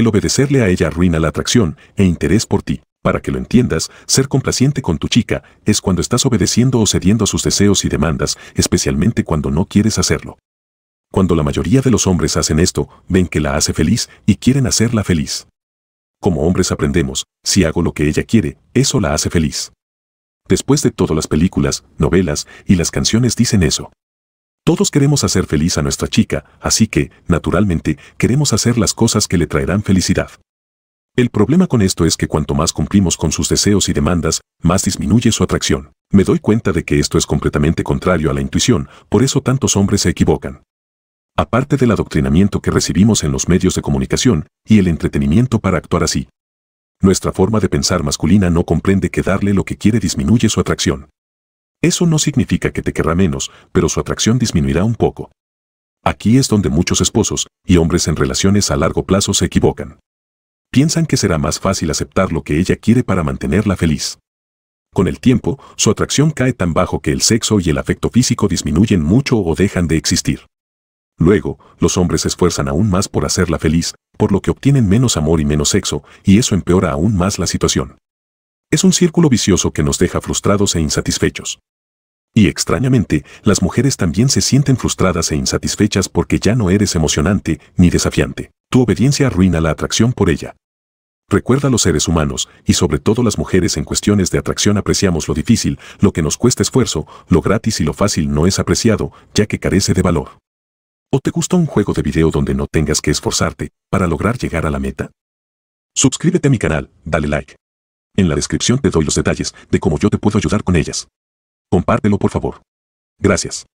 El obedecerle a ella arruina la atracción e interés por ti. Para que lo entiendas, ser complaciente con tu chica es cuando estás obedeciendo o cediendo a sus deseos y demandas, especialmente cuando no quieres hacerlo. Cuando la mayoría de los hombres hacen esto, ven que la hace feliz y quieren hacerla feliz. Como hombres aprendemos, si hago lo que ella quiere, eso la hace feliz. Después de todo las películas, novelas y las canciones dicen eso. Todos queremos hacer feliz a nuestra chica, así que, naturalmente, queremos hacer las cosas que le traerán felicidad. El problema con esto es que cuanto más cumplimos con sus deseos y demandas, más disminuye su atracción. Me doy cuenta de que esto es completamente contrario a la intuición, por eso tantos hombres se equivocan. Aparte del adoctrinamiento que recibimos en los medios de comunicación y el entretenimiento para actuar así. Nuestra forma de pensar masculina no comprende que darle lo que quiere disminuye su atracción. Eso no significa que te querrá menos, pero su atracción disminuirá un poco. Aquí es donde muchos esposos y hombres en relaciones a largo plazo se equivocan. Piensan que será más fácil aceptar lo que ella quiere para mantenerla feliz. Con el tiempo, su atracción cae tan bajo que el sexo y el afecto físico disminuyen mucho o dejan de existir. Luego, los hombres se esfuerzan aún más por hacerla feliz, por lo que obtienen menos amor y menos sexo, y eso empeora aún más la situación. Es un círculo vicioso que nos deja frustrados e insatisfechos. Y extrañamente, las mujeres también se sienten frustradas e insatisfechas porque ya no eres emocionante ni desafiante. Tu obediencia arruina la atracción por ella. Recuerda los seres humanos, y sobre todo las mujeres en cuestiones de atracción apreciamos lo difícil, lo que nos cuesta esfuerzo, lo gratis y lo fácil no es apreciado, ya que carece de valor. ¿O te gusta un juego de video donde no tengas que esforzarte para lograr llegar a la meta? Suscríbete a mi canal, dale like. En la descripción te doy los detalles de cómo yo te puedo ayudar con ellas. Compártelo por favor. Gracias.